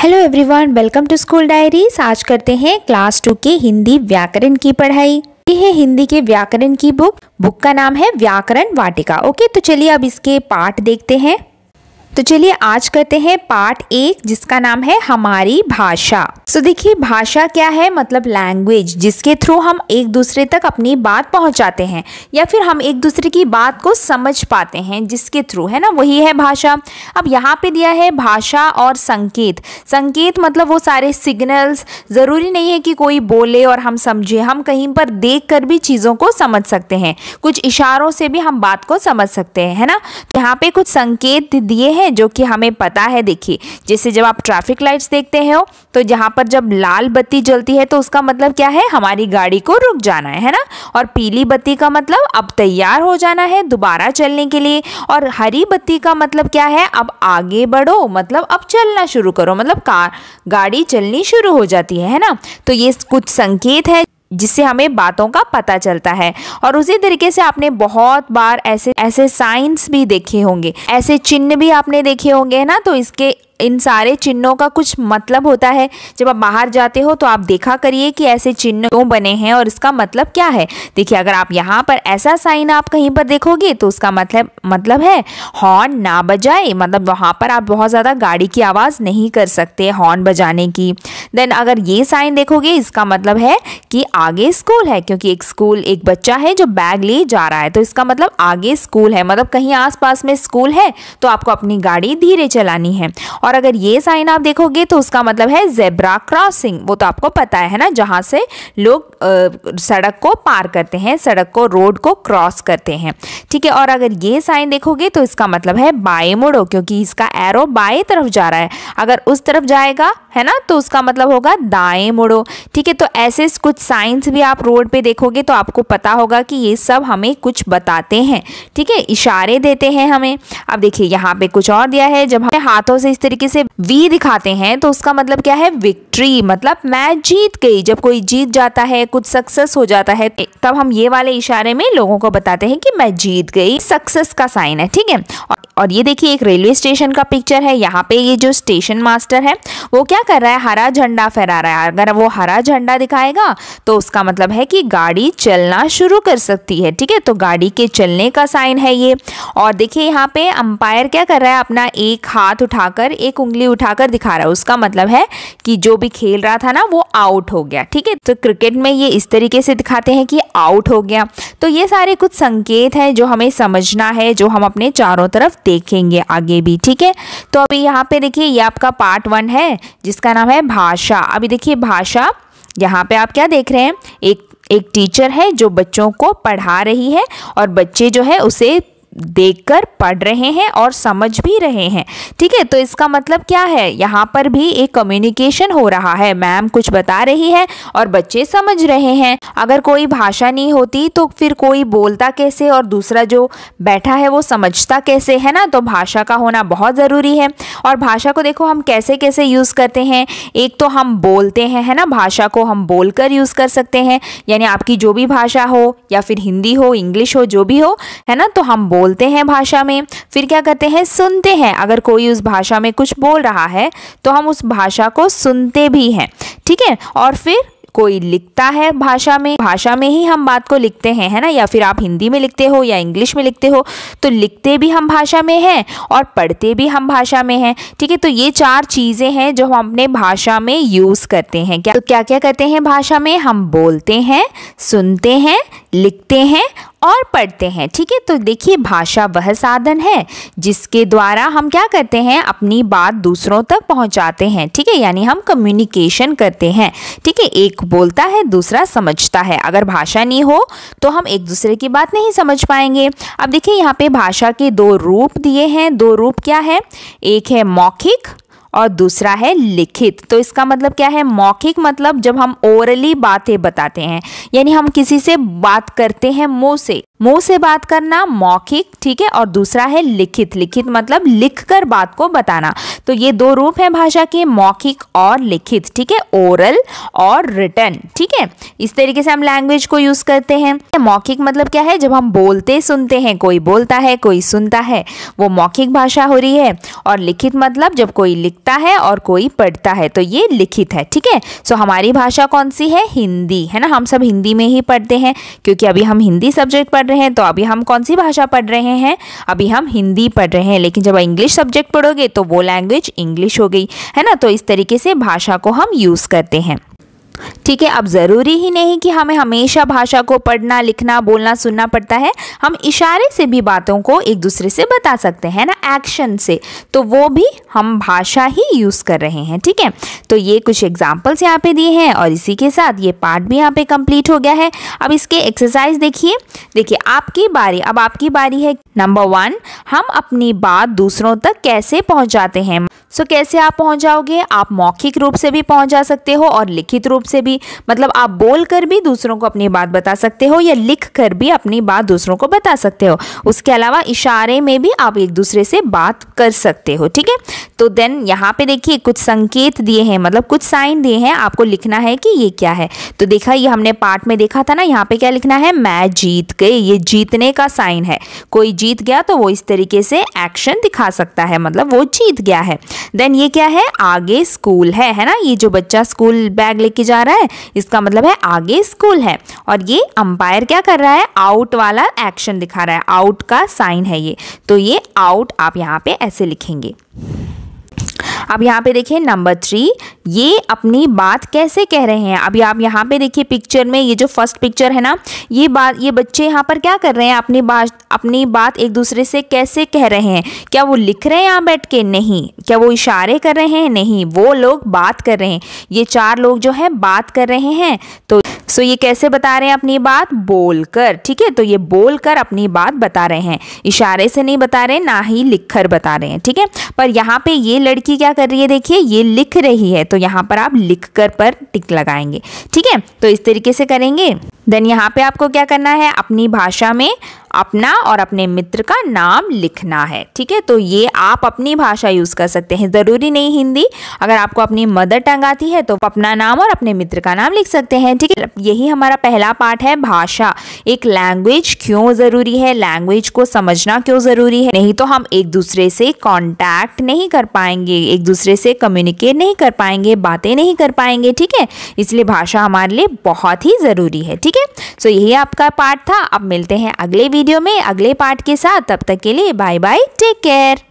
hello everyone welcome to school diaries आज करते हैं क्लास टू के हिंदी व्याकरण की पढ़ाई ये है हिंदी के व्याकरण की बुक बुक का नाम है व्याकरण वाटिका ओके तो चलिए अब इसके पार्ट देखते हैं तो चलिए आज करते हैं पार्ट एक जिसका नाम है हमारी भाषा सो देखिए भाषा क्या है मतलब लैंग्वेज जिसके थ्रू हम एक दूसरे तक अपनी बात पहुंचाते हैं या फिर हम एक दूसरे की बात को समझ पाते हैं जिसके थ्रू है ना वही है भाषा अब यहाँ पे दिया है भाषा और संकेत संकेत मतलब वो सारे सिग्नल्स ज़रूरी नहीं है कि कोई बोले और हम समझे हम कहीं पर देख कर भी चीज़ों को समझ सकते हैं कुछ इशारों से भी हम बात को समझ सकते हैं है ना तो यहाँ पे कुछ संकेत दिए हैं जो कि हमें पता है देखिए जैसे जब आप ट्रैफिक लाइट्स देखते हो तो जहाँ पर जब लाल बत्ती जलती है तो उसका मतलब क्या है हमारी गाड़ी को रुक जाना है है ना और पीली बत्ती का मतलब अब तैयार हो जाना है दोबारा चलने के लिए और हरी बत्ती का मतलब क्या है अब आगे बढ़ो मतलब अब चलना शुरू करो मतलब कार गाड़ी चलनी शुरू हो जाती है है ना तो ये कुछ संकेत है जिससे हमें बातों का पता चलता है और उसी तरीके से आपने बहुत बार ऐसे ऐसे साइंस भी देखे होंगे ऐसे चिन्ह भी आपने देखे होंगे ना तो इसके इन सारे चिन्हों का कुछ मतलब होता है जब आप बाहर जाते हो तो आप देखा करिए कि ऐसे चिन्ह क्यों बने हैं और इसका मतलब क्या है देखिए अगर आप यहाँ पर ऐसा साइन आप कहीं पर देखोगे तो उसका मतलब मतलब है हॉर्न ना बजाए मतलब वहाँ पर आप बहुत ज़्यादा गाड़ी की आवाज़ नहीं कर सकते हॉर्न बजाने की देन अगर ये साइन देखोगे इसका मतलब है कि आगे स्कूल है क्योंकि एक स्कूल एक बच्चा है जो बैग ले जा रहा है तो इसका मतलब आगे स्कूल है मतलब कहीं आसपास में स्कूल है तो आपको अपनी गाड़ी धीरे चलानी है और और अगर ये साइन आप देखोगे तो उसका मतलब है जेब्रा क्रॉसिंग वो तो आपको पता है ना जहाँ से लोग सड़क को पार करते हैं सड़क को रोड को क्रॉस करते हैं ठीक है और अगर ये साइन देखोगे तो इसका मतलब है बाएं मुड़ो क्योंकि इसका एरो बाएं तरफ जा रहा है अगर उस तरफ जाएगा है ना तो उसका मतलब होगा दाएं मुड़ो ठीक है तो ऐसे कुछ साइंस भी आप रोड पे देखोगे तो आपको पता होगा कि ये सब हमें कुछ बताते हैं ठीक है इशारे देते हैं हमें अब देखिए यहाँ पे कुछ और दिया है जब हमें हाथों से इस तरीके तरीके से वी दिखाते हैं तो उसका मतलब क्या है विक्ट्री मतलब मैं जीत गई जब कोई जीत जाता है कुछ सक्सेस हो जाता है तब हम ये वाले इशारे में लोगों को बताते हैं कि मैं जीत गई सक्सेस का साइन है ठीक है और ये देखिए एक रेलवे स्टेशन का पिक्चर है यहाँ पे ये जो स्टेशन मास्टर है वो क्या कर रहा है हरा झंडा फहरा रहा है अगर वो हरा झंडा दिखाएगा तो उसका मतलब है कि गाड़ी चलना शुरू कर सकती है ठीक है तो गाड़ी के चलने का साइन है ये और देखिए यहाँ पे अंपायर क्या कर रहा है अपना एक हाथ उठाकर एक उंगली उठाकर दिखा रहा है उसका मतलब है कि जो भी खेल रहा था ना वो आउट हो गया ठीक है तो क्रिकेट में ये इस तरीके से दिखाते हैं कि आउट हो गया तो ये सारे कुछ संकेत हैं जो हमें समझना है जो हम अपने चारों तरफ देखेंगे आगे भी ठीक है तो अभी यहाँ पे देखिए ये आपका पार्ट वन है जिसका नाम है भाषा अभी देखिए भाषा यहाँ पे आप क्या देख रहे हैं एक एक टीचर है जो बच्चों को पढ़ा रही है और बच्चे जो है उसे देखकर पढ़ रहे हैं और समझ भी रहे हैं ठीक है तो इसका मतलब क्या है यहाँ पर भी एक कम्युनिकेशन हो रहा है मैम कुछ बता रही है और बच्चे समझ रहे हैं अगर कोई भाषा नहीं होती तो फिर कोई बोलता कैसे और दूसरा जो बैठा है वो समझता कैसे है ना तो भाषा का होना बहुत ज़रूरी है और भाषा को देखो हम कैसे कैसे यूज़ करते हैं एक तो हम बोलते हैं है ना भाषा को हम बोल यूज़ कर सकते हैं यानी आपकी जो भी भाषा हो या फिर हिंदी हो इंग्लिश हो जो भी हो है ना तो हम बोल बोलते हैं भाषा में फिर क्या कहते हैं सुनते हैं अगर कोई उस भाषा में कुछ बोल रहा है तो हम उस भाषा को सुनते भी हैं ठीक है और फिर कोई लिखता है भाषा में भाषा में ही हम बात को लिखते हैं है ना या फिर आप हिंदी में लिखते हो या इंग्लिश में लिखते हो तो लिखते भी हम भाषा में हैं और पढ़ते भी हम भाषा में हैं ठीक है तो ये चार चीज़ें हैं जो हम अपने भाषा में यूज़ करते हैं क्या तो क्या क्या करते हैं भाषा में हम बोलते हैं सुनते हैं लिखते हैं और पढ़ते हैं ठीक है तो देखिए भाषा वह साधन है जिसके द्वारा हम क्या करते हैं अपनी बात दूसरों तक पहुंचाते हैं ठीक है यानी हम कम्युनिकेशन करते हैं ठीक है एक बोलता है दूसरा समझता है अगर भाषा नहीं हो तो हम एक दूसरे की बात नहीं समझ पाएंगे अब देखिए यहाँ पे भाषा के दो रूप दिए हैं दो रूप क्या है एक है मौखिक और दूसरा है लिखित तो इसका मतलब क्या है मौखिक मतलब जब हम ओरली बातें बताते हैं यानी हम किसी से बात करते हैं मुंह से मुंह से बात करना मौखिक ठीक है और दूसरा है लिखित लिखित मतलब लिख कर बात को बताना तो ये दो रूप है भाषा के मौखिक और लिखित ठीक है ओरल और रिटर्न ठीक है इस तरीके से हम लैंग्वेज को यूज़ करते हैं मौखिक मतलब क्या है जब हम बोलते सुनते हैं कोई बोलता है कोई सुनता है वो मौखिक भाषा हो रही है और लिखित मतलब जब कोई लिखता लिखता है और कोई पढ़ता है तो ये लिखित है ठीक है सो हमारी भाषा कौन सी है हिंदी है ना हम सब हिंदी में ही पढ़ते हैं क्योंकि अभी हम हिंदी सब्जेक्ट पढ़ रहे हैं तो अभी हम कौन सी भाषा पढ़ रहे हैं अभी हम हिंदी पढ़ रहे हैं लेकिन जब इंग्लिश सब्जेक्ट पढ़ोगे तो वो लैंग्वेज इंग्लिश हो गई है ना तो इस तरीके से भाषा को हम यूज़ करते हैं ठीक है अब ज़रूरी ही नहीं कि हमें हमेशा भाषा को पढ़ना लिखना बोलना सुनना पड़ता है हम इशारे से भी बातों को एक दूसरे से बता सकते हैं ना एक्शन से तो वो भी हम भाषा ही यूज़ कर रहे हैं ठीक है तो ये कुछ एग्जाम्पल्स यहाँ पे दिए हैं और इसी के साथ ये पार्ट भी यहाँ पे कंप्लीट हो गया है अब इसके एक्सरसाइज देखिए देखिए आपकी बारी अब आपकी बारी है नंबर वन हम अपनी बात दूसरों तक कैसे पहुँचाते हैं सो so, कैसे आप पहुंच जाओगे आप मौखिक रूप से भी पहुंच जा सकते हो और लिखित रूप से भी मतलब आप बोल कर भी दूसरों को अपनी बात बता सकते हो या लिख कर भी अपनी बात दूसरों को बता सकते हो उसके अलावा इशारे में भी आप एक दूसरे से बात कर सकते हो ठीक है तो देन यहाँ पे देखिए कुछ संकेत दिए हैं मतलब कुछ साइन दिए हैं आपको लिखना है कि ये क्या है तो देखा ये हमने पार्ट में देखा था ना यहाँ पे क्या लिखना है मैं जीत गई ये जीतने का साइन है कोई जीत गया तो वो इस तरीके से एक्शन दिखा सकता है मतलब वो जीत गया है देन ये क्या है आगे स्कूल है है ना ये जो बच्चा स्कूल बैग लेके जा रहा है इसका मतलब है आगे स्कूल है और ये अंपायर क्या कर रहा है आउट वाला एक्शन दिखा रहा है आउट का साइन है ये तो ये आउट आप यहाँ पे ऐसे लिखेंगे अब यहाँ पे देखिए नंबर थ्री ये अपनी बात कैसे कह रहे हैं अभी आप यहाँ पे देखिए पिक्चर में ये जो फर्स्ट पिक्चर है ना ये बात ये बच्चे यहाँ पर क्या कर रहे हैं अपनी बात अपनी बात एक दूसरे से कैसे कह रहे हैं क्या वो लिख रहे हैं यहाँ बैठ के नहीं क्या वो इशारे कर रहे हैं नहीं वो लोग बात कर रहे हैं ये चार लोग जो है बात कर रहे हैं तो सो ये कैसे बता रहे हैं अपनी बात बोल कर ठीक है तो ये बोल कर अपनी बात बता रहे हैं इशारे से नहीं बता रहे ना ही लिख कर बता रहे हैं ठीक है पर यहाँ पे ये लड़की क्या कर रही है देखिए ये लिख रही है तो यहाँ पर आप लिख कर पर टिक लगाएंगे ठीक है तो इस तरीके से करेंगे देन यहाँ पे आपको क्या करना है अपनी भाषा में अपना और अपने मित्र का नाम लिखना है ठीक है तो ये आप अपनी भाषा यूज़ कर सकते हैं ज़रूरी नहीं हिंदी अगर आपको अपनी मदर टंग आती है तो अपना नाम और अपने मित्र का नाम लिख सकते हैं ठीक है यही हमारा पहला पार्ट है भाषा एक लैंग्वेज क्यों ज़रूरी है लैंग्वेज को समझना क्यों ज़रूरी है नहीं तो हम एक दूसरे से कॉन्टैक्ट नहीं कर पाएंगे एक दूसरे से कम्युनिकेट नहीं कर पाएंगे बातें नहीं कर पाएंगे ठीक है इसलिए भाषा हमारे लिए बहुत ही ज़रूरी है ठीक है सो यही आपका पार्ट था अब मिलते हैं अगले वीडियो में अगले पार्ट के साथ तब तक के लिए बाय बाय टेक केयर